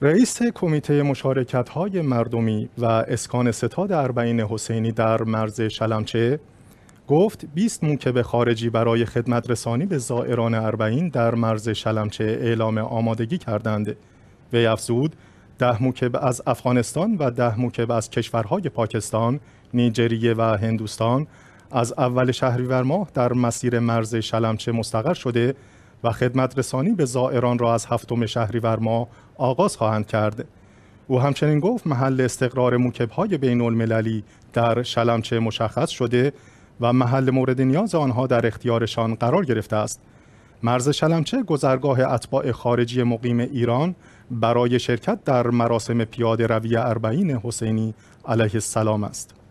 رئیس کمیته مشارکت های مردمی و اسکان ستاد اربعین حسینی در مرز شلمچه گفت 20 موکب خارجی برای خدمت رسانی به زائران اربعین در مرز شلمچه اعلام آمادگی کردند و افزود ده موکب از افغانستان و ده موکب از کشورهای پاکستان، نیجریه و هندوستان از اول شهریور ماه در مسیر مرز شلمچه مستقر شده و خدمت رسانی به زائران را از هفتم شهریور ماه آغاز خواهند کرد. او همچنین گفت محل استقرار های بین المللی در شلمچه مشخص شده و محل مورد نیاز آنها در اختیارشان قرار گرفته است. مرز شلمچه گذرگاه اتباع خارجی مقیم ایران برای شرکت در مراسم پیاده روی اربعین حسینی علیه السلام است.